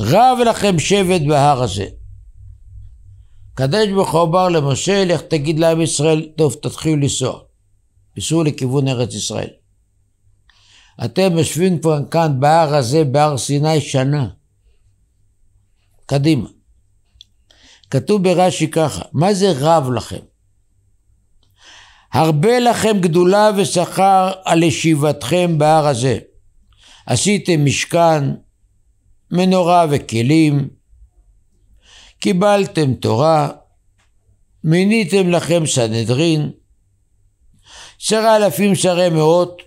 רב לכם שבט בהר הזה. הקדוש ברוך הוא אמר למשה, לך תגיד לעם ישראל, טוב, תתחילו לנסוע. ייסעו לכיוון ארץ ישראל. אתם יושבים כבר כאן בהר הזה, בהר סיני, שנה. קדימה. כתוב ברש"י ככה, מה זה רב לכם? הרבה לכם גדולה ושכר על ישיבתכם בהר הזה. עשיתם משכן, מנורה וכלים, קיבלתם תורה, מיניתם לכם סנהדרין, שרה אלפים שרי מאות.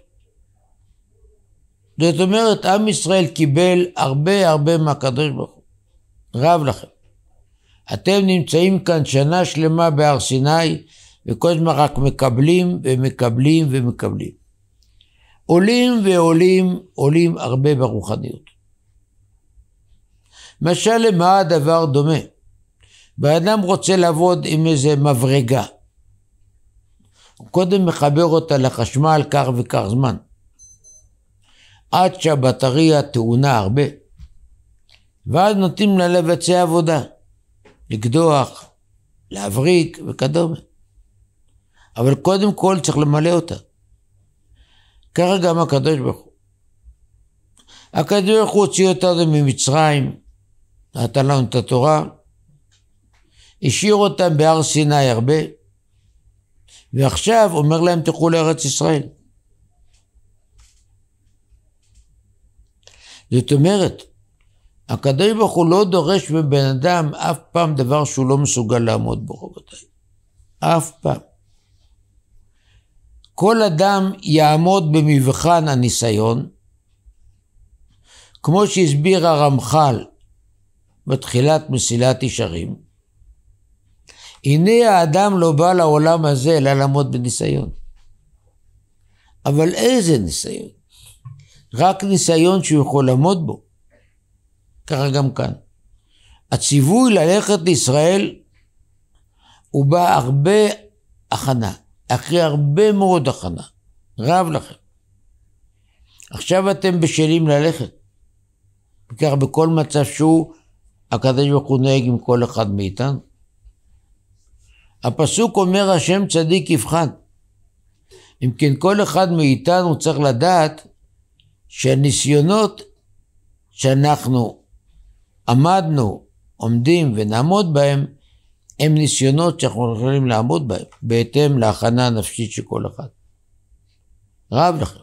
זאת אומרת, עם ישראל קיבל הרבה הרבה מהקדוש ברוך הוא. רב לכם. אתם נמצאים כאן שנה שלמה בהר סיני, וכל הזמן רק מקבלים ומקבלים ומקבלים. עולים ועולים, עולים הרבה ברוחניות. משל למה הדבר דומה? והאדם רוצה לעבוד עם איזה מברגה. הוא קודם מחבר אותה לחשמל כך וכך זמן. עד שהבטריה טעונה הרבה. ואז נותנים לה לבצע עבודה, לקדוח, להבריק וכדומה. אבל קודם כל צריך למלא אותה. ככה גם הקדוש ברוך הוא. הקדוש ברוך הוא הוציא אותנו ממצרים, נתן לנו את התורה, השאיר אותם בהר סיני הרבה, ועכשיו אומר להם תלכו לארץ ישראל. זאת אומרת, הקדוש ברוך הוא לא דורש מבן אדם אף פעם דבר שהוא לא מסוגל לעמוד בו, רבותיי. אף פעם. כל אדם יעמוד במבחן הניסיון, כמו שהסביר הרמח"ל בתחילת מסילת ישרים, הנה האדם לא בא לעולם הזה אלא לעמוד בניסיון. אבל איזה ניסיון? רק ניסיון שהוא יכול לעמוד בו. ככה גם כאן. הציווי ללכת לישראל הוא בא הרבה הכנה, אחרי הרבה מאוד הכנה. רב לכם. עכשיו אתם בשלים ללכת. בעיקר בכל מצב שהוא, הקדוש ברוך הוא נוהג עם כל אחד מאיתנו. הפסוק אומר השם צדיק יפחד. אם כן, כל אחד מאיתנו צריך לדעת שהניסיונות שאנחנו עמדנו, עומדים ונעמוד בהם, הם ניסיונות שאנחנו יכולים לעמוד בהם, בהתאם להכנה הנפשית של כל אחד. רב לכם.